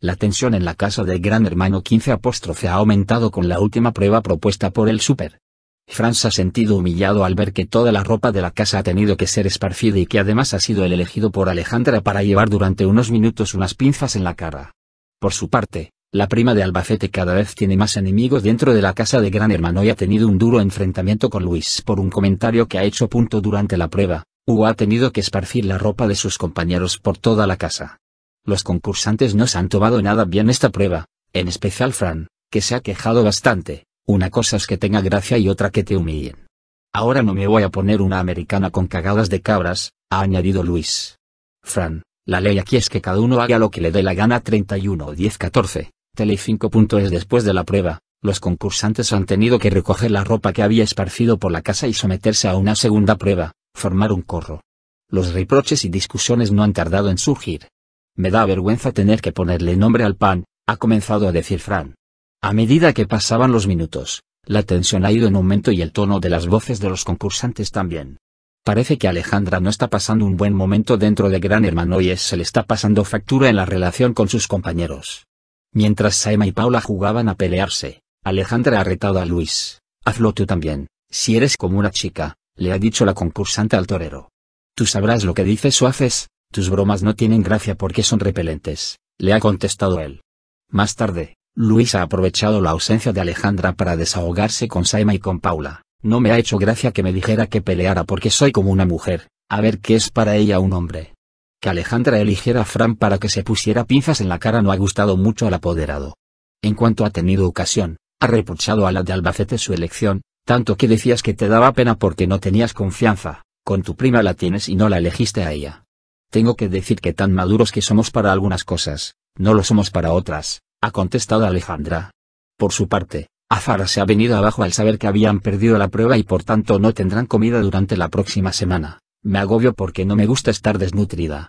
La tensión en la casa del gran hermano 15 apóstrofe ha aumentado con la última prueba propuesta por el Super. Franz ha sentido humillado al ver que toda la ropa de la casa ha tenido que ser esparcida y que además ha sido el elegido por Alejandra para llevar durante unos minutos unas pinzas en la cara. Por su parte, la prima de Albacete cada vez tiene más enemigos dentro de la casa de Gran Hermano y ha tenido un duro enfrentamiento con Luis por un comentario que ha hecho. Punto durante la prueba, u ha tenido que esparcir la ropa de sus compañeros por toda la casa. Los concursantes no se han tomado nada bien esta prueba, en especial Fran, que se ha quejado bastante. Una cosa es que tenga gracia y otra que te humillen. Ahora no me voy a poner una americana con cagadas de cabras, ha añadido Luis. Fran, la ley aquí es que cada uno haga lo que le dé la gana 31 10 14. Tele Es después de la prueba, los concursantes han tenido que recoger la ropa que había esparcido por la casa y someterse a una segunda prueba, formar un corro. Los reproches y discusiones no han tardado en surgir. Me da vergüenza tener que ponerle nombre al pan, ha comenzado a decir Fran. A medida que pasaban los minutos, la tensión ha ido en aumento y el tono de las voces de los concursantes también. Parece que Alejandra no está pasando un buen momento dentro de Gran Hermano y es, se le está pasando factura en la relación con sus compañeros. Mientras Saema y Paula jugaban a pelearse, Alejandra ha retado a Luis. Hazlo tú también, si eres como una chica, le ha dicho la concursante al torero. Tú sabrás lo que dices o haces, tus bromas no tienen gracia porque son repelentes, le ha contestado él. Más tarde, Luis ha aprovechado la ausencia de Alejandra para desahogarse con Saima y con Paula. No me ha hecho gracia que me dijera que peleara porque soy como una mujer, a ver qué es para ella un hombre. Que Alejandra eligiera a Fran para que se pusiera pinzas en la cara no ha gustado mucho al apoderado. En cuanto ha tenido ocasión, ha reprochado a la de Albacete su elección, tanto que decías que te daba pena porque no tenías confianza, con tu prima la tienes y no la elegiste a ella. Tengo que decir que tan maduros que somos para algunas cosas, no lo somos para otras, ha contestado Alejandra. Por su parte, Azara se ha venido abajo al saber que habían perdido la prueba y por tanto no tendrán comida durante la próxima semana. Me agobio porque no me gusta estar desnutrida.